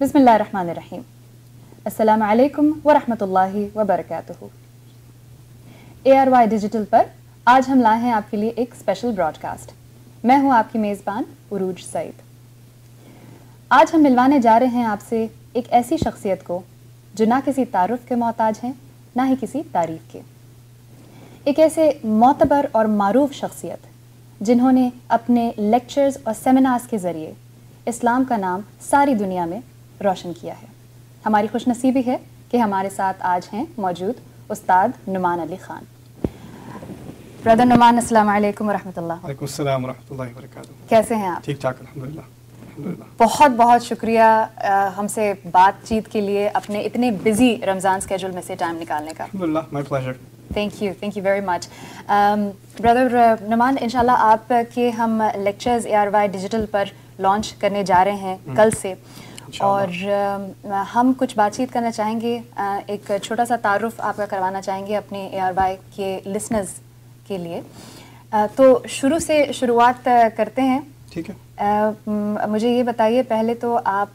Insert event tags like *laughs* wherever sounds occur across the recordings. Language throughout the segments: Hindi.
बिसमीम् अल्लाम ए आर वाई डिजिटल पर आज हम लाए हैं आपके लिए एक स्पेशल ब्रॉडकास्ट मैं हूं आपकी मेज़बान उरूज सईद आज हम मिलवाने जा रहे हैं आपसे एक ऐसी शख्सियत को जो ना किसी तारुफ के मोहताज हैं ना ही किसी तारीफ के एक ऐसे मोतबर और मरूफ शख्सियत जिन्होंने अपने लेक्चर्स और सेमिनार्स के ज़रिए इस्लाम का नाम सारी दुनिया में रोशन किया है हमारी खुशनसीबी है कि हमारे साथ आज हैं मौजूद उस्ताद नुमान अली खान ब्रदर नुमान अस्सलाम वालेकुम रहमतुल्लाह रहमतुल्लाह वरहमतुल्लाह कैसे हैं आप ठीक ठाक अल्हम्दुलिल्लाह बहुत बहुत शुक्रिया हमसे बातचीत के लिए अपने इतने बिजी रमज़ान स्केड्यूल में से टाइम निकालने का my pleasure thank you thank you very much brother Naman इनशाला आपके हम lectures A R Y digital पर लॉन्च करने जा रहे हैं हम्म। कल से uh, और हम कुछ बातचीत करना चाहेंगे एक छोटा सा तारुफ आपका करवाना चाहेंगे अपने ए के लिसनर्स के लिए तो शुरू से शुरुआत करते हैं ठीक है आ, मुझे ये बताइए पहले तो आप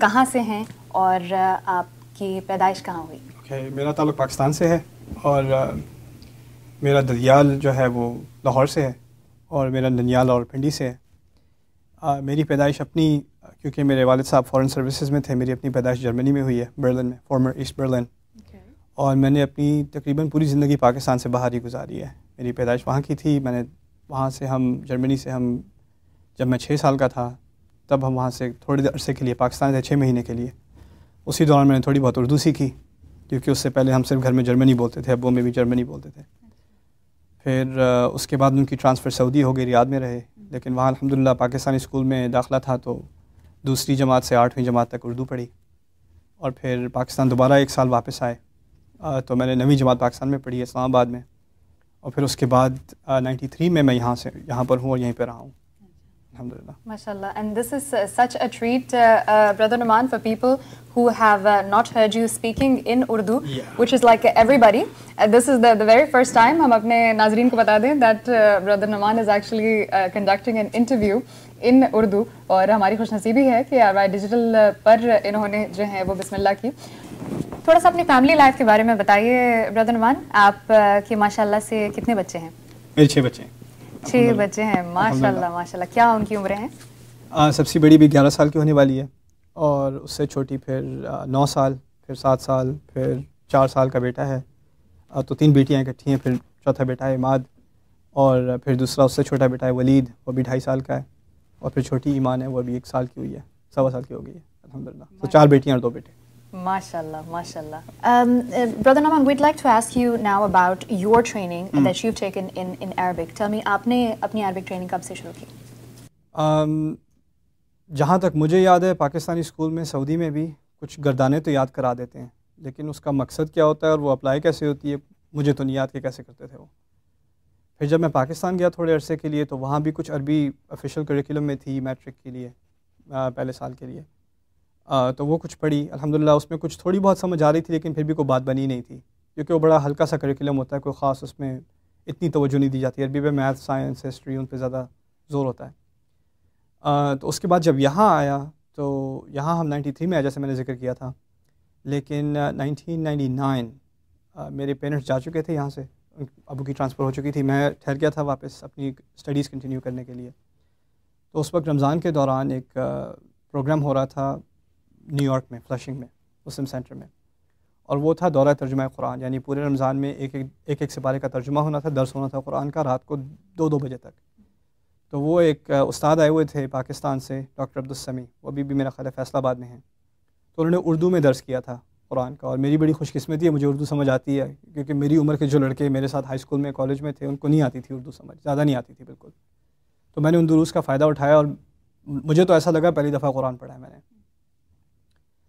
कहाँ से हैं और आपकी पैदाइश कहाँ हुई okay, मेरा ताल्लुक पाकिस्तान से है और आ, मेरा दरियाल जो है वो लाहौर से है और मेरा ननियाल और पिंडी से है आ, मेरी पैदाइश अपनी क्योंकि मेरे वालिद साहब फॉरेन सर्विसेज में थे मेरी अपनी पैदाश जर्मनी में हुई है बर्लिन में फॉर्मर ईस्ट बर्लिन और मैंने अपनी तकरीबन पूरी ज़िंदगी पाकिस्तान से बाहर ही गुजारी है मेरी पैदाइश वहाँ की थी मैंने वहाँ से हम जर्मनी से हम जब मैं छः साल का था तब हम वहाँ से थोड़े अरसे के लिए पाकिस्तान थे छः महीने के लिए उसी दौरान मैंने थोड़ी बहुत उर्दू सीखी क्योंकि उससे पहले हम सिर्फ घर में जर्मनी बोलते थे अब में भी जर्मनी बोलते थे फिर उसके बाद उनकी ट्रांसफ़र सऊदी हो गई रियाद में रहे हम्म। लेकिन वहाँ अलहमदिल्ला पाकिस्तानी स्कूल में दाखिला था तो दूसरी जमात से आठवीं जमात तक उर्दू पढ़ी और फिर पाकिस्तान दोबारा एक साल वापस आए तो मैंने नवी जमात पाकिस्तान में पढ़ी इस्लामाबाद में और फिर उसके बाद नाइन्टी थ्री में मैं यहाँ से यहाँ पर हूँ और यहीं पर रहा हूँ MashaAllah. and this is uh, such a treat, uh, uh, Brother Numan, for people who have uh, not heard you speaking in Urdu, yeah. which is like everybody. Uh, this is the, the very first time. Hum apne nazreen ko bata dein that Brother Numan is actually uh, conducting an interview इन उर्दू और हमारी खुशनसीबी है कि आर डिजिटल पर इन्होंने जो है वो बिस्मिल्ला की थोड़ा सा अपनी फैमिली लाइफ के बारे में बताइए ब्रदर नुमान आप की माशाल्लाह से कितने बच्चे हैं मेरे छः बच्चे छः बच्चे हैं माशाल्लाह माशाल्लाह क्या उनकी उम्र हैं सबसे बड़ी भी ग्यारह साल की होने वाली है और उससे छोटी फिर नौ साल फिर सात साल फिर चार साल का बेटा है तो तीन बेटियाँ इकट्ठी हैं फिर चौथा बेटा है इमाद और फिर दूसरा उससे छोटा बेटा है वलीद वो भी ढाई साल का है और फिर छोटी ईमान है वो अभी एक साल की हुई है सवा साल की हो गई है अलहमदिल्ला तो चार बेटियाँ और दो बेटे Um, uh, Brother Naman, we'd like to ask you now about your training mm. that you've taken in, in Arabic. Tell me, आपने अपनी Arabic training कब से शुरू की? Um, जहाँ तक मुझे याद है पाकिस्तानी स्कूल में सऊदी में भी कुछ गर्दाने तो याद करा देते हैं लेकिन उसका मकसद क्या होता है और वो अप्लाई कैसे होती है मुझे तो नहीं याद कि कैसे करते थे वो फिर जब मैं पाकिस्तान गया थोड़े अरसे के लिए तो वहाँ भी कुछ अरबी ऑफिशियल करिकुलम में थी मैट्रिक के लिए पहले साल के लिए आ, तो वो कुछ पढ़ी अलहमदिल्ला उसमें कुछ थोड़ी बहुत समझ आ रही थी लेकिन फिर भी कोई बात बनी नहीं थी क्योंकि वो बड़ा हल्का सा करिकुलम होता है कोई ख़ास उसमें इतनी तोज्जो नहीं दी जाती अरबी पे मैथ साइंस हिस्ट्री उन पर ज़्यादा जोर होता है आ, तो उसके बाद जब यहाँ आया तो यहाँ हम नाइन्टी थ्री में आया जैसे मैंने जिक्र किया था लेकिन नाइन्टी नाइन मेरे पेरेंट्स जा चुके थे यहाँ से अबू की ट्रांसफ़र हो चुकी थी मैं ठहर गया था वापस अपनी स्टडीज़ कंटिन्यू करने के लिए तो उस वक्त रमज़ान के दौरान एक प्रोग्राम हो रहा था न्यूयॉर्क में फ्लशिंग में मुस्लिम सेंटर में और वो था दौरा तर्जुमा कुरान यानी पूरे रमज़ान में एक एक एक एक सिपारे का तर्जुमा होना था दर्स होना था कुरान का रात को दो दो बजे तक तो वो एक उस्ताद आए हुए थे पाकिस्तान से डॉक्टर अब्दुलसमी वो अभी भी मेरा ख्याल फैसलाबाद में हैं तो उन्होंने उर्दू में दर्ज किया था कुरान का और मेरी बड़ी खुशकस्मती है मुझे उर्दू समझ आती है क्योंकि मेरी उम्र के जो लड़के मेरे साथ हाई स्कूल में कॉलेज में थे उनको नहीं आती थी उर्दू समझ ज़्यादा नहीं आती थी बिल्कुल तो मैंने उन दुरूस का फ़ायदा उठाया और मुझे तो ऐसा लगा पहली दफ़ा कुरान पढ़ा है मैंने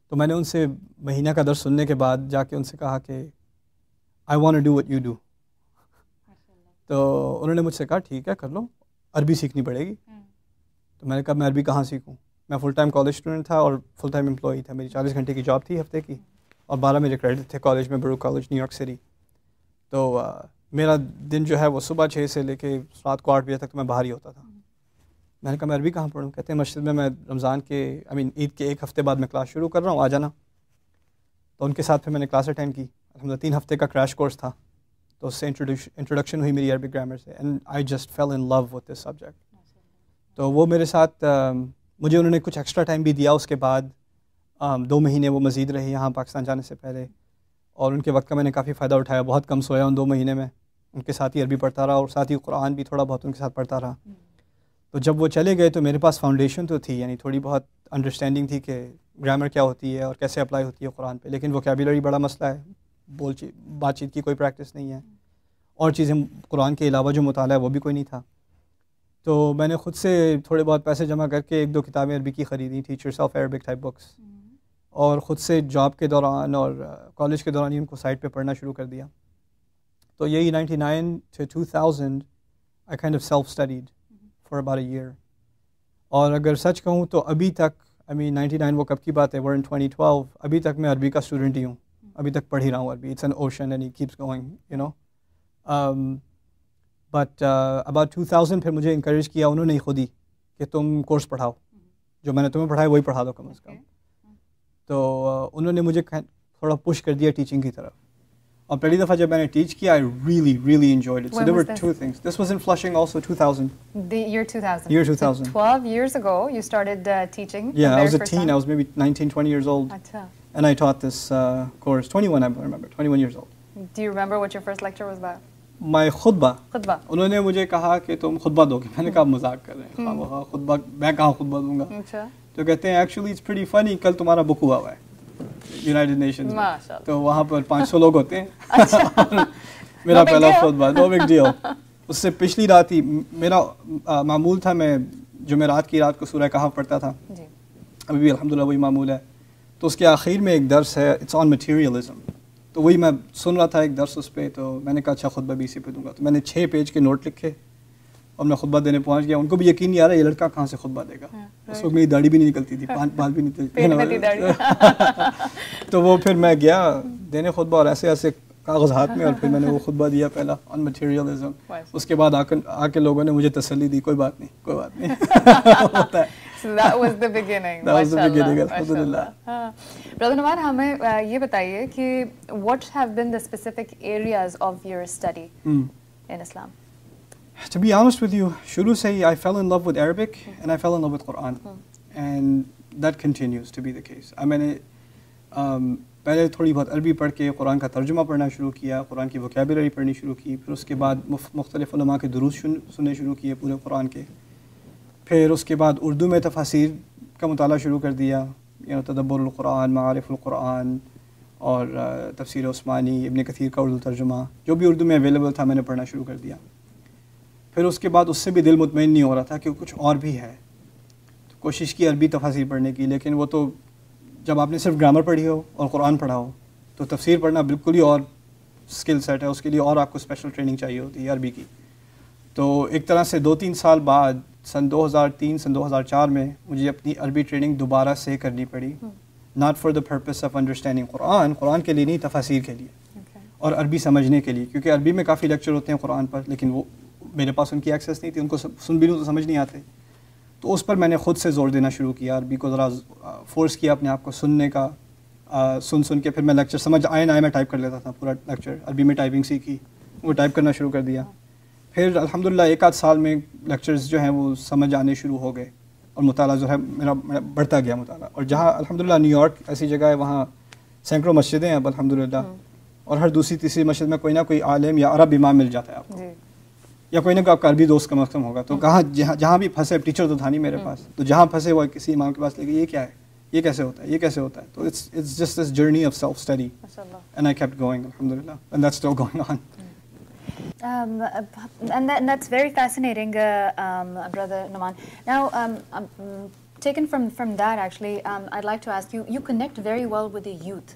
तो मैंने उनसे महीना का दर्ज सुनने के बाद जाके उनसे कहा कि I want do what you do तो उन्होंने मुझसे कहा ठीक है कर लो अरबी सीखनी पड़ेगी हम्म। तो मैंने कहा मैं अरबी कहाँ सीखूँ मैं फुल टाइम कॉलेज स्टूडेंट था और फुल टाइम एम्प्लॉई था मेरी चालीस घंटे की जॉब थी हफ्ते की और बारह मेरे क्रेडिट थे कॉलेज में बड़ू कॉलेज न्यूयॉर्क सिटी तो uh, मेरा दिन जो है वो सुबह छः से लेके रात को आठ बजे तक तो मैं बाहर ही होता था मैंने कहा मैं अरबी कहाँ पढ़ूँ कहते हैं मस्जिद में मैं रमज़ान के आई मीन ईद के एक हफ़्ते बाद मैं क्लास शुरू कर रहा हूँ आ जाना तो उनके साथ फिर मैंने क्लास अटेंड की अलहमद तीन हफ्ते का क्रैश कोर्स था तो उससे इंट्रोडक्शन हुई मेरी अरबिक ग्रामर से and I just fell in love with this subject तो वो मेरे साथ um, मुझे उन्होंने कुछ एक्स्ट्रा टाइम भी दिया उसके बाद दो महीने वो मज़ीद रहे यहाँ पाकिस्तान जाने से पहले और उनके वक्त का मैंने काफ़ी फ़ायदा उठाया बहुत कम सोया उन दो महीने में उनके साथ ही अरबी पढ़ता रहा और साथ ही कुरान भी थोड़ा बहुत उनके साथ पढ़ता रहा हम्म। तो जब वो चले गए तो मेरे पास फाउंडेशन तो थी यानी थोड़ी बहुत अंडरस्टैंडिंग थी कि ग्रामर क्या होती है और कैसे अप्लाई होती है कुरान पे लेकिन वोकेबलरी बड़ा मसला है बोल बातचीत की कोई प्रैक्टिस नहीं है हम्म। और चीज़ें कुरान के अलावा जो मताल है वो भी कोई नहीं था तो मैंने ख़ुद से थोड़े बहुत पैसे जमा करके एक दो किताबें अरबी की ख़रीदी teachers of Arabic type books और ख़ुद से जॉब के दौरान और कॉलेज uh, के दौरान ही उनको साइट पे पढ़ना शुरू कर दिया तो यही 99 two thousand I kind of self studied for about a year और अगर सच कहूँ तो अभी तक आई मीन 99 वो कब की बात है वर इन ट्वेल्व अभी तक मैं अरबी का स्टूडेंट ही हूँ अभी तक पढ़ ही रहा हूँ Arabi it's an ocean and he keeps going you know but about two thousand फिर मुझे इंक्रेज किया उन्होंने ही खुद ही कि तुम कोर्स पढ़ाओ जो मैंने तुम्हें पढ़ाया वही पढ़ा दो कम अज़ कम तो उन्होंने मुझे थोड़ा पुश कर दिया टीचिंग की तरफ और पहली दफ़ा जब मैंने टीच किया I really really enjoyed it. When so there were this? two things. This was in Flushing also 2000. The year 2000. Year 2000. 12 years ago you started uh, teaching. Yeah, I was a teen. I was maybe 19, 20 years old. And I taught this uh, course, 21 I remember, 21 years old. Do you remember what your first lecture was about? my खुतबा खुतबा उन्होंने मुझे कहा कि तुम खुतबा दोगे मैंने कहा मजाक कर रहे हैं hmm. खुतबा तो कहते हैं एक्चुअली इट्स प्रीटी फनी कल तुम्हारा बुक हुआ हुआ है यूनाइटेड नेशन तो वहाँ पर 500 लोग होते हैं अच्छा। *laughs* मेरा पहला बात नो बिग डील उससे पिछली रात ही मेरा आ, मामूल था मैं जो मैं रात की रात को सूर्य कहाँ पढ़ता था जी। अभी भी अलहमदिल्ला वही मामूल है तो उसके आखिर में एक दर्स है इट्स ऑन मटीरियलिज्म तो वही मैं सुन रहा था एक दर्स उस पर तो मैंने कहा अच्छा खुद भी इसी पे दूंगा तो मैंने छः पेज के नोट लिखे और मैं खुतबा देने पहुंच गया उनको भी यकीन नहीं आ रहा ये लड़का कहाँ से खुतबा देगा हाँ, उस वक्त मेरी दाढ़ी भी नहीं निकलती थी बाल भी नहीं थे *laughs* तो वो फिर मैं गया देने खुतबा और ऐसे ऐसे कागज हाथ में और फिर मैंने वो खुतबा दिया पहला ऑन मटेरियलिज्म उसके बाद आकर आके लोगों ने मुझे तसली दी कोई बात नहीं कोई बात नहीं *laughs* होता है that was the beginning. हाँ। हमें uh, ये बताइए कि what have been the specific areas of your study mm. in to be honest with you, shuru say I fell in love with Arabic and I fell in love with Quran, hmm. and that continues to be the case. I मैंने um, पहले थोड़ी बहुत अरबी पढ़ के कुरान का तर्जुमा पढ़ना शुरू किया कुरान की वोकेबलरी पढ़नी शुरू की फिर उसके बाद मुख्तलिफ़ के दुरूस सुनने शुरू किए पूरे कुरान के फिर उसके बाद उर्दू में तफासिर का मताल शुरू कर दिया यानी तदब्बरक़ुरान मारफ़ुल्क़ुरान और तफसर ओस्मानी इबन कथीर का उर्दू तर्जुमा जो भी उर्दू में अवेलेबल था मैंने पढ़ना शुरू कर दिया फिर उसके बाद उससे भी दिल मुतमिन नहीं हो रहा था कि कुछ और भी है तो कोशिश की अरबी तफासिर पढ़ने की लेकिन वो तो जब आपने सिर्फ ग्रामर पढ़ी हो और कुरान पढ़ा हो तो तफसीर पढ़ना बिल्कुल ही और स्किल सेट है उसके लिए और आपको स्पेशल ट्रेनिंग चाहिए होती है अरबी की तो एक तरह से दो तीन साल बाद सन 2003 सन 2004 में मुझे अपनी अरबी ट्रेनिंग दोबारा से करनी पड़ी not for the purpose of understanding Quran Quran के लिए नहीं तफासिर के लिए okay. और अरबी समझने के लिए क्योंकि अरबी में काफ़ी लेक्चर होते हैं कुरान पर लेकिन वो मेरे पास उनकी एक्सेस नहीं थी उनको सुन भी लूँ तो समझ नहीं आते तो उस पर मैंने ख़ुद से ज़ोर देना शुरू किया अरबी को ज़रा फोर्स किया अपने आप को सुनने का आ, सुन सुन के फिर मैं लेक्चर समझ आए ना आए मैं टाइप कर लेता था पूरा लेक्चर अरबी में टाइपिंग सीखी वो टाइप करना शुरू कर दिया फिर अलहमदिल्ला एक आध साल में लेक्चर्स जो हैं वो समझ आने शुरू हो गए और मताल जो है मेरा, मेरा बढ़ता गया मताल और जहाँ अलहमदिल्ला न्यूयॉर्क ऐसी जगह है वहाँ सैकड़ों मस्जिदें हैं अब अलहमदिल्ला हम्म। और हर दूसरी तीसरी मस्जिद में कोई ना कोई आलम या अरब इमाम मिल जाता है आपको या कोई ना कोई आपका अरबी दोस्त कम अज कम होगा तो कहाँ जहाँ जहाँ भी फंसे टीचर तो था नहीं मेरे पास तो जहाँ फंसे वो किसी इमाम के पास लेके ये क्या है ये कैसे होता है ये कैसे होता है तो it's it's just this journey of self study and I kept going अल्हम्दुलिल्लाह and that's still going on Um, and, that, and, that's very fascinating, uh, um, Brother Noman. Now, um, taken from, from that, actually, I'd like to ask you you connect very well with the youth.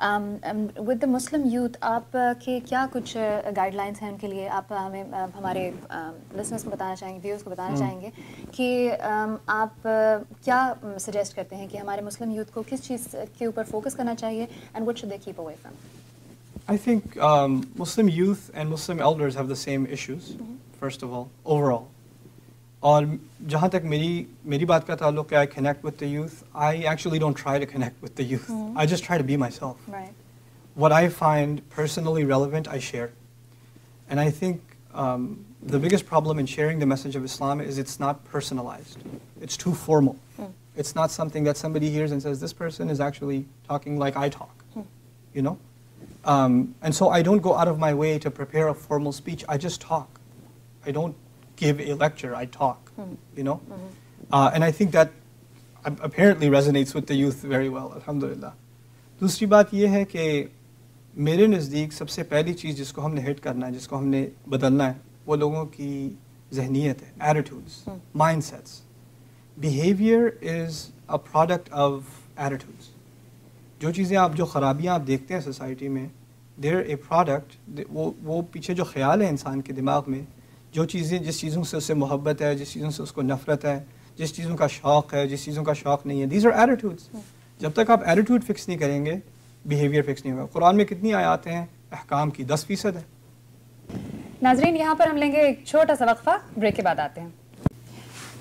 Um, um, with the Muslim youth आप uh, के क्या कुछ गाइडलाइंस uh, हैं उनके लिए आप uh, हमें हमारे लिसनर्स um, को बताना चाहेंगे व्यूअर्स को बताना hmm. चाहेंगे कि आप क्या सजेस्ट करते हैं कि हमारे मुस्लिम यूथ को किस चीज़ के ऊपर फोकस करना चाहिए and what should they keep away from I think um, Muslim youth and Muslim elders have the same issues, mm -hmm. first of all, overall. और जहाँ तक मेरी मेरी बात का ताल्लुक है I connect with the youth I actually don't try to connect with the youth I just try to what I find personally relevant, I share. And I think um, the biggest problem in sharing the message of Islam is it's not personalized. It's too formal. Hmm. It's not something that somebody hears and says, this person is actually talking like I talk, hmm. you know? Um, and so I don't go out of my way to prepare a formal speech. I just talk. I don't give a lecture, I talk, mm-hmm. you know? Mm-hmm. Uh, and I think that apparently resonates with the youth very well, alhamdulillah. दूसरी बात यह है कि मेरे नज़दीक सबसे पहली चीज़ जिसको हमने हिट करना है जिसको हमने बदलना है वो लोगों की जहनीत है attitudes mindsets behaviour is a product of attitudes जो चीज़ें आप जो ख़राबियाँ आप देखते हैं सोसाइटी में देर ए प्रोडक्ट वो वो पीछे जो ख्याल है इंसान के दिमाग में जो चीज़ें जिस चीज़ों से उसे मोहब्बत है जिस चीज़ों से उसको नफरत है जिस चीज़ों का शौक़ है जिस चीज़ों का शौक़ नहीं है दीज आर एटीट्यूड्स जब तक आप एटीट्यूड फिक्स नहीं करेंगे बिहेवियर फिक्स नहीं होगा कुरान में कितनी आयातें हैं अहकाम की दस फीसद है नाजरीन यहाँ पर हम लेंगे एक छोटा सा वक्फा ब्रेक के बाद आते हैं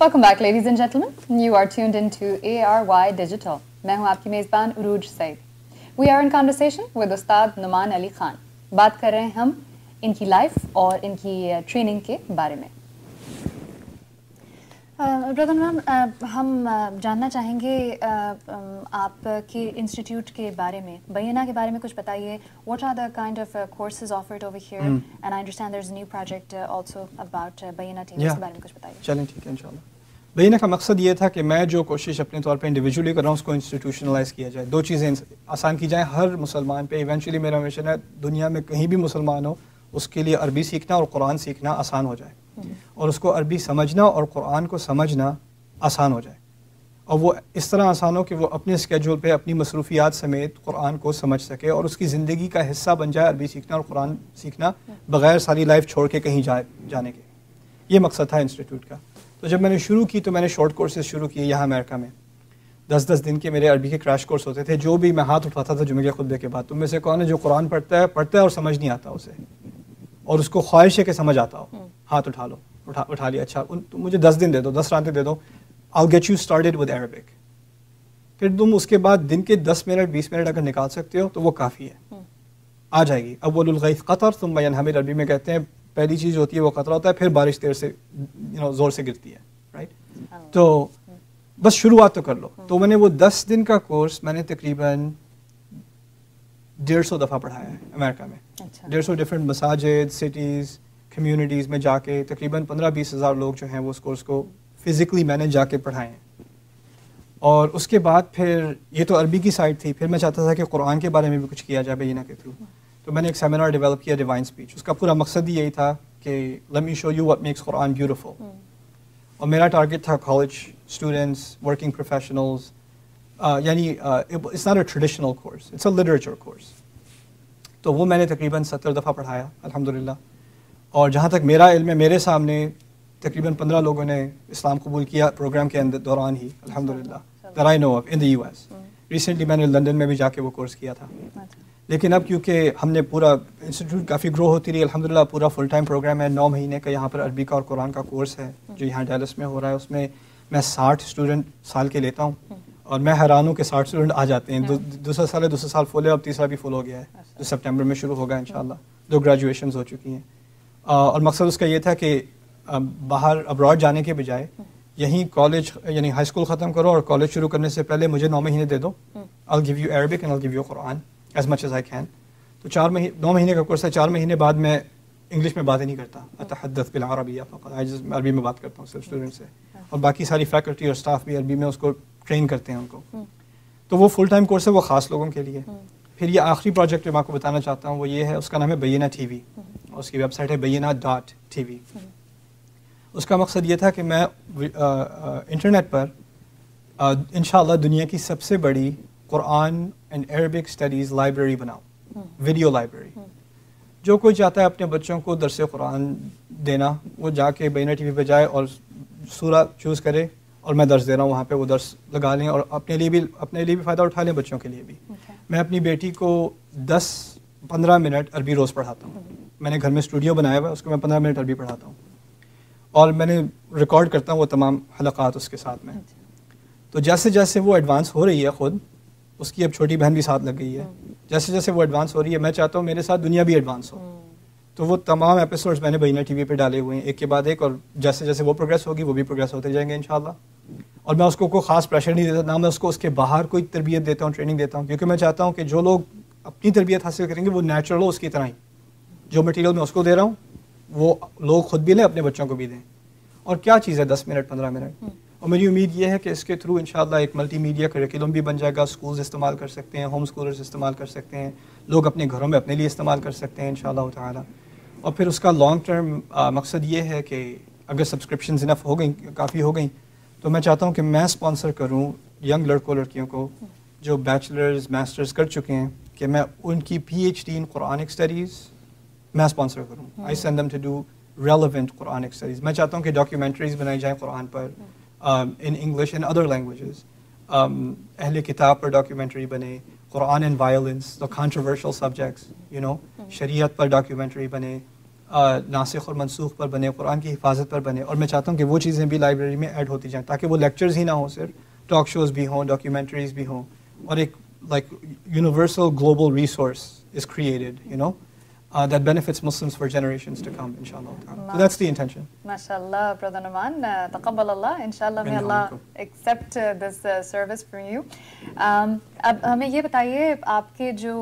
welcome back ladies and gentleman you are tuned in to A R Y digital मैं हूँ आपकी मेज़बान Urooj Saeed we are in conversation with उस्ताद नुमान अली खान बात कर रहे हैं हम इनकी लाइफ और इनकी ट्रेनिंग के बारे में रतन मैम हम जानना चाहेंगे आपके इंस्टीट्यूट के बारे में बैना के बारे में कुछ बताइए what are the kind of courses offered over here and I understand there is new project also about Bayyinah team के बारे में कुछ बताइए चलिए ठीक है इंशाल्लाह बहना का मकसद ये था कि मैं जो कोशिश अपने तौर पे इंडिविजुअली कर रहा हूँ उसको इंस्टीट्यूशनलाइज किया जाए दो चीज़ें आसान की जाएँ हर मुसलमान पे इवेंचुअली मेरा मिशन है दुनिया में कहीं भी मुसलमान हो उसके लिए अरबी सीखना और कुरान सीखना आसान हो जाए और उसको अरबी समझना और कुरान को समझना आसान हो जाए और वो इस तरह आसान हो कि वो अपने स्केजूल पे अपनी मसरूफियात समेत कुरान को समझ सके और उसकी ज़िंदगी का हिस्सा बन जाए अरबी सीखना और कुरान सीखना बगैर सारी लाइफ छोड़ के कहीं जाए जाने के ये मकसद था इंस्टीट्यूट का तो जब मैंने शुरू की तो मैंने शॉर्ट कोर्सेज शुरू किए यहाँ अमेरिका में दस दस दिन के मेरे अरबी के क्रैश कोर्स होते थे जो भी मैं हाथ उठाता था जुमे के खुदे के बाद तुम तो में से कौन है जो कुरान पढ़ता है पढ़ता है और समझ नहीं आता उसे और उसको ख्वाहिश है कि समझ आता हो हम्म। हाथ उठा लो उठा उठा लिया अच्छा तो मुझे दस दिन दे दो दस रातें दे दो I get you started with Arabic फिर तुम उसके बाद दिन के दस मिनट बीस मिनट अगर निकाल सकते हो तो वो काफ़ी है हम्म। आ जाएगी अब अवलगैफ़ कतर तुम मैं हमीर अरबी में कहते हैं पहली चीज़ होती है वो खतरा होता है फिर बारिश देर से यू नो ज़ोर से गिरती है राइट हाँ। तो हम्म। बस शुरुआत तो कर लो तो मैंने वो दस दिन का कोर्स मैंने तकरीबन डेढ़ सौ दफ़ा पढ़ाया है अमेरिका में डेढ़ सौ डिफरेंट मसाजिद सिटीज़ कम्यूनिटीज़ में जाके तकरीबन पंद्रह बीस हज़ार लोग जो हैं वो उस कोर्स को फ़िज़िकली मैंने जाके पढ़ाए हैं और उसके बाद फिर ये तो अरबी की साइड थी फिर मैं चाहता था कि कुरान के बारे में भी कुछ किया जाए बेना के थ्रू तो मैंने एक सेमिनार डेवलप किया डिवाइन स्पीच उसका पूरा मकसद ही यही था कि let me show you what makes Quran beautiful और मेरा टारगेट था कॉलेज स्टूडेंट्स वर्किंग प्रोफेशनल्स यानी it's not a traditional course it's a literature course तो वो मैंने तकरीबन सत्तर दफ़ा पढ़ाया अल्हम्दुलिल्लाह और जहाँ तक मेरा इल्म है मेरे सामने तकरीबन पंद्रह लोगों ने इस्लाम कबूल किया प्रोग्राम के अंदर दौरान ही अल्हम्दुलिल्लाह दर I know of in the US S recently मैंने लंदन में भी जाके वो कोर्स किया था अच्छा। लेकिन अब क्योंकि हमने पूरा इंस्टीट्यूट काफ़ी ग्रो होती रही अलहमदिल्ला पूरा फुल टाइम प्रोग्राम है नौ महीने का यहाँ पर अरबी का और कुरान का कोर्स है जो यहाँ डेलस में हो रहा है उसमें मैं साठ स्टूडेंट साल के लेता हूँ hmm. और मैं हैरान हूँ कि साठ स्टूडेंट आ जाते हैं हाँ। दूसरा साल है दूसरा साल फुल है अब तीसरा भी फुल हो गया है जो अच्छा। तो सितंबर में शुरू होगा इन दो ग्रेजुएशन हो चुकी हैं और मकसद उसका ये था कि बाहर अब्रॉड जाने के बजाय हाँ। यहीं कॉलेज यानी हाई स्कूल ख़त्म करो और कॉलेज शुरू करने से पहले मुझे नौ महीने दे दो I give you Arabic and give you Quran as much as I can तो चार महीने नौ महीने का कोर्स है चार महीने बाद मैं इंग्लिश में बातें नहीं करता हाँ। अतहदत बिल अरबी अरबी में बात करता हूँ सिर्फ स्टूडेंट से और बाकी सारी फैकल्टी और स्टाफ भी अरबी में उसको ट्रेन करते हैं उनको तो वो फुल टाइम कोर्स है वो ख़ास लोगों के लिए फिर ये आखिरी प्रोजेक्ट मैं आपको बताना चाहता हूँ वो ये है उसका नाम है बैना टी वी उसकी वेबसाइट है बैना डॉट टी वी उसका मकसद ये था कि मैं इंटरनेट पर इन दुनिया की सबसे बड़ी Quran and Arabic studies library बनाऊँ वीडियो लाइब्रेरी जो कोई चाहता है अपने बच्चों को दरस कुरान देना वो जाके बैना टी वी पर जाए और सूरा चूज़ करे और मैं दर्स दे रहा हूँ वहाँ पे वो दर्स लगा लें और अपने लिए भी अपने लिए भी फ़ायदा उठा लें बच्चों के लिए भी मैं अपनी बेटी को दस पंद्रह मिनट अरबी रोज़ पढ़ाता हूँ मैंने घर में स्टूडियो बनाया हुआ है उसको मैं पंद्रह मिनट अरबी पढ़ाता हूँ और मैंने रिकॉर्ड करता हूँ वो तमाम हलकात उसके साथ में अच्छा। तो जैसे जैसे वो एडवांस हो रही है ख़ुद उसकी अब छोटी बहन भी साथ लग गई है हम्म। जैसे जैसे वो एडवांस हो रही है मैं चाहता हूँ मेरे साथ दुनिया भी एडवांस हो हम्म। तो वो तमाम एपिसोड्स मैंने बहीना टीवी पे डाले हुए हैं एक के बाद एक और जैसे जैसे वो प्रोग्रेस होगी वो भी प्रोग्रेस होते जाएंगे इंशाल्लाह और मैं उसको कोई खास प्रेशर नहीं देता ना मैं उसको उसके बाहर कोई तरबियत देता हूँ ट्रेनिंग देता हूँ क्योंकि मैं चाहता हूँ कि जो लोग अपनी तरबियत हासिल करेंगे वो नेचुरल हो उसकी तरह ही जो मटेरियल मैं उसको दे रहा हूँ वो लोग खुद भी लें अपने बच्चों को भी दें और क्या चीज़ है दस मिनट पंद्रह मिनट हम्म। और मेरी उम्मीद ये है कि इसके थ्रू इंशाल्लाह एक मल्टी मीडिया करिकुलम भी बन जाएगा स्कूल्स इस्तेमाल कर सकते हैं होम स्कूलर्स इस्तेमाल कर सकते हैं लोग अपने घरों में अपने लिए इस्तेमाल कर सकते हैं इन शाला और फिर उसका लॉन्ग टर्म मकसद ये है कि अगर सब्सक्रिप्शन इनफ हो गई काफ़ी हो गई तो मैं चाहता हूँ कि मैं स्पॉन्सर करूँ यंग लड़कों लड़कियों को जो बैचलर्स मास्टर्स कर चुके हैं कि मैं उनकी P H D in Quranic studies मैं स्पॉन्सर करूँ I send them to do relevant Quranic studies मैं चाहता हूँ कि डॉक्यूमेंट्रीज बनाई जाएँ कुरान पर in English and other languages अहल किताब पर डॉक्यूमेंट्री बने Quran and violence the controversial subjects you know शरीयत पर डॉक्यूमेंट्री बने नासिक और मनसूख पर बने कुरान की हिफाजत पर बने और मैं चाहता हूँ कि वो चीज़ें भी लाइब्रेरी में ऐड होती जाएँ ताकि वो लेक्चर्स ही ना हों सिर्फ टॉक शोज़ भी हों डॉक्यूमेंट्रीज भी हों और एक like universal global resource is created you know uh, that benefits Muslims for generations to come, inshallah. So that's the intention. MashaAllah, Brother Naman, uh, taqabbal Allah, inshallah, may Allah accept uh, this uh, service from you. Um, अब हमें ये बताइए आपके जो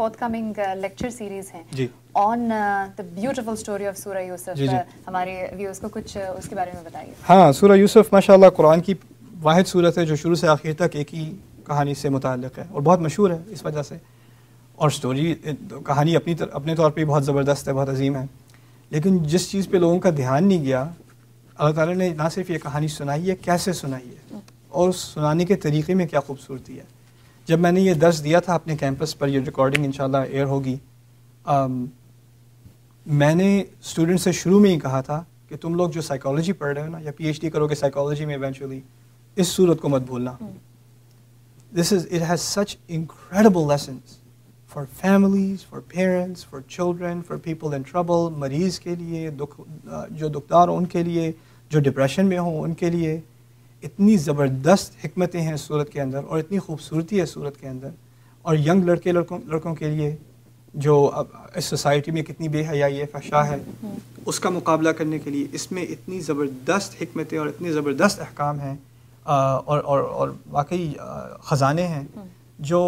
forthcoming lecture series हैं on the beautiful story of Surah Yusuf हमारे व्यूअर्स को कुछ uh, उसके बारे में बताइए हाँ सूरा यूसुफ माशाल्लाह कुरान की वाहिद सूरत है जो शुरू से आखिर तक एक ही कहानी से मुतक है और बहुत मशहूर है इस वजह से और स्टोरी कहानी अपनी तर, अपने तौर पर बहुत ज़बरदस्त है बहुत अजीम है लेकिन जिस चीज़ पर लोगों का ध्यान नहीं गया अल्लाह ताला ने ना सिर्फ ये कहानी सुनाई है कैसे सुनाई है और सुनाने के तरीके में क्या खूबसूरती है जब मैंने ये दर्ज दिया था अपने कैंपस पर ये रिकॉर्डिंग इंशाल्लाह एयर होगी मैंने स्टूडेंट से शुरू में ही कहा था कि तुम लोग जो साइकोलॉजी पढ़ रहे हो ना या पीएचडी करोगे साइकोलॉजी में इवेंचुअली इस सूरत को मत भूलना this is it has such incredible lesson for families for parents for children for people in trouble मरीज़ के लिए दुख जो दुखदार हो उनके लिए जो डिप्रेशन में हों उनके लिए इतनी ज़बरदस्त हमतें हैं सूरत के अंदर और इतनी खूबसूरती है सूरत के अंदर और यंग लड़के लड़कों लड़कों के लिए जो अब इस सोसाइटी में कितनी बेहयाई है फशा है उसका मुकाबला करने के लिए इसमें इतनी ज़बरदस्त हमतें और इतनी ज़बरदस्त अहकाम हैं और और और वाकई ख़जाने हैं जो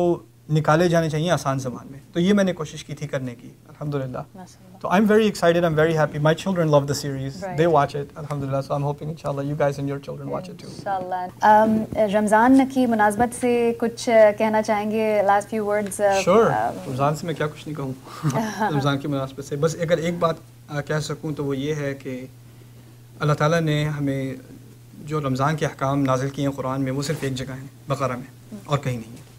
निकाले जाने चाहिए आसान जबान में तो ये मैंने कोशिश की थी करने की अल्हम्दुलिल्लाह तो I am very excited I am very happy my children love the series they watch it अल्हम्दुलिल्लाह सो आई एम होपिंग इंशाल्लाह you guys and your children watch it too इंशाल्लाह um, रमजान की मुनासिबत से कुछ uh, कहना चाहेंगे last few words sure Ramzan से मैं क्या कुछ नहीं कहूं *laughs* रमजान की मुनासिबत से बस अगर एक बात uh, कह सकूं तो वो ये है कि अल्लाह ताला ने हमें जो रमज़ान के अहकाम नाजिल किए हैं कुरान में वो सिर्फ़ एक जगह है बकरा में और कहीं नहीं है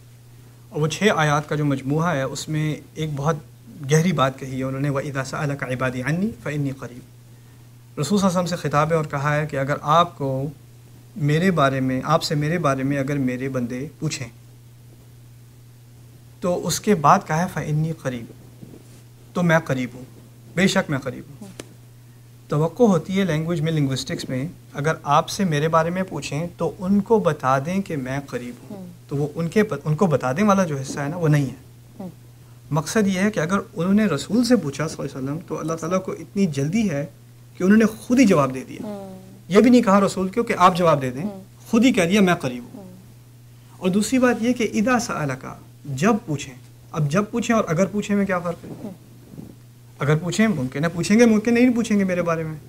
और वो छः आयात का जो मजमू है उसमें एक बहुत गहरी बात कही है उन्होंने व इदासा का इबादी अन्नी फ़नी करीब रसूल असम से ख़िताब है और कहा है कि अगर आपको मेरे बारे में आपसे मेरे बारे में अगर मेरे बंदे पूछें तो उसके बाद कहा है फ़नी करीब तो मैं करीब हूँ बेशक मैं करीब हूँ तो होती है लैंग्वेज में लिंग्विस्टिक्स में अगर आपसे मेरे बारे में पूछें तो उनको बता दें कि मैं करीब हूँ हम्म। तो वो उनके उनको बता दें वाला जो हिस्सा है ना वो नहीं है हम्म। मकसद ये है कि अगर उन्होंने रसूल से पूछा वसल्लम तो अल्लाह ताला को इतनी जल्दी है कि उन्होंने खुद ही जवाब दे दिया हम्म। ये भी नहीं कहा रसूल क्योंकि कि आप जवाब दे दें खुद ही कह दिया मैं करीब हूँ और दूसरी बात यह कि इदा सा जब पूछें अब जब पूछें और अगर पूछें में क्या फ़र्क है अगर पूछें मुमकिन है पूछेंगे मुमकिन नहीं पूछेंगे मेरे बारे में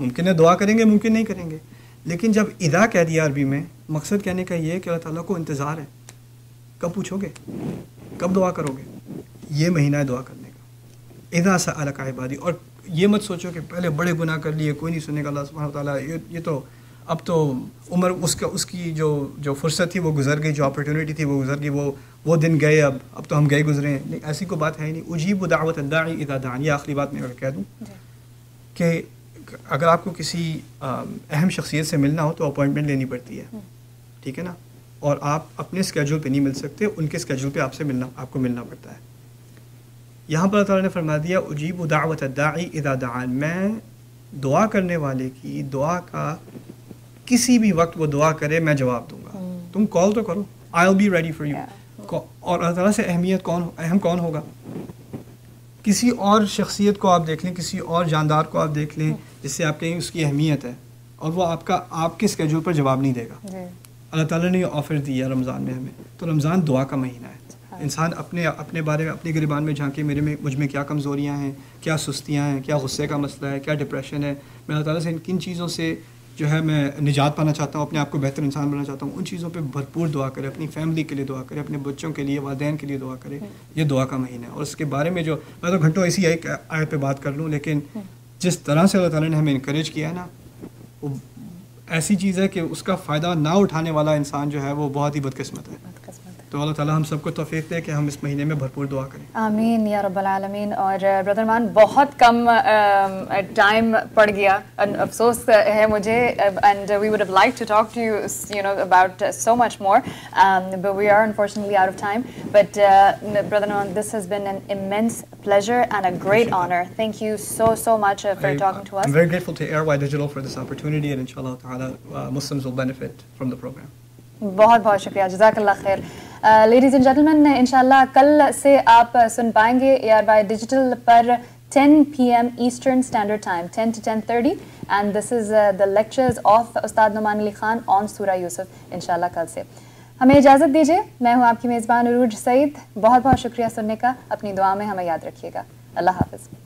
मुमकिन है दुआ करेंगे मुमकिन नहीं करेंगे लेकिन जब इदा कह दिया अरबी में मकसद कहने का ये है कि अल्लाह ताला को इंतज़ार है कब पूछोगे कब दुआ करोगे ये महीना है दुआ करने का इदा सा अलकाबादी और ये मत सोचो कि पहले बड़े गुनाह कर लिए कोई नहीं सुनेगा अल्लाह सुबह ताली ये, ये तो अब तो उम्र उसका उसकी जो जो फुर्सत थी वो गुजर गई जो अपॉर्चुनिटी थी वो गुजर गई वो वो दिन गए अब अब तो हम गए गुजरे हैं नहीं ऐसी कोई बात है ही नहीं उजीब दावत दाई इदा दान ये आखिरी बात मैं अगर कह दूँ कि अगर आपको किसी अहम शख्सियत से मिलना हो तो अपॉइंटमेंट लेनी पड़ती है हम्म। ठीक है ना और आप अपने स्केजूल पे नहीं मिल सकते उनके स्केजूल पे आपसे मिलना आपको मिलना पड़ता है यहाँ पर अल्लाह ने फरमा दिया उजीब दावत दाई इदा दान मैं दुआ करने वाले की दुआ का किसी भी वक्त वो दुआ करे मैं जवाब दूंगा हम्म। तुम कॉल तो करो I will be ready for you और अल्लाह तला से अहमियत कौन अहम कौन होगा किसी और शख्सियत को आप देख लें किसी और जानदार को आप देख लें हम्म। जिससे आप कहें उसकी अहमियत है और वो आपका आपके स्केजूल पर जवाब नहीं देगा अल्लाह ताला ने ऑफ़र दिया रमज़ान में हमें तो रमज़ान दुआ का महीना है हाँ। इंसान अपने अपने बारे में अपने गरीबान में झांके मेरे में मुझ में क्या कमज़ोरियाँ हैं क्या सुस्तियाँ हैं क्या गुस्से का मसला है क्या डिप्रेशन है मैं अल्लाह ताला से इन किन चीज़ों से जो है मैं निजात पाना चाहता हूँ अपने आप को बेहतर इंसान बनाना चाहता हूँ उन चीज़ों पे भरपूर दुआ करें अपनी फैमिली के लिए दुआ करें अपने बच्चों के लिए वालदेन के लिए दुआ करें हम्म। ये दुआ का महीना है और उसके बारे में जो मैं तो घंटों ऐसी एक आय पे बात कर लूँ लेकिन हम्म। जिस तरह से अल्लाह ताला ने हमें इंक्रेज किया है ना वो ऐसी चीज़ है कि उसका फ़ायदा ना उठाने वाला इंसान जो है वो बहुत ही बदकस्मत है तो अल्लाह ताला हम सबको तोफ़ी दे कि हम इस महीने में भरपूर दुआ करें आमीन या रबालमीन और ब्रदर मान बहुत कम टाइम पड़ गया अफसोस है मुझे and we would like to talk to you know about so much more but we are unfortunately out of time but brother मान this pleasure and a great Thank honor. Thank you so, so much uh, for talking to us. I'm very grateful to Airwide Digital for this opportunity and inshallah ta'ala uh, Muslims will benefit from the program. बहुत बहुत शुक्रिया जजाकल्ला खैर लेडीज़ एंड जेंटलमैन इनशाला कल से आप uh, सुन पाएंगे ए आर वाई डिजिटल पर 10 p.m. Eastern Standard Time 10 to 10.30. And this is the the of of Ustad Numan Ali Khan on Surah Yusuf, कल से. हमें इजाज़त दीजिए मैं हूँ आपकी मेज़बान अरूज सईद बहुत बहुत शुक्रिया सुनने का अपनी दुआ में हमें याद रखिएगा अल्लाह हाफिज़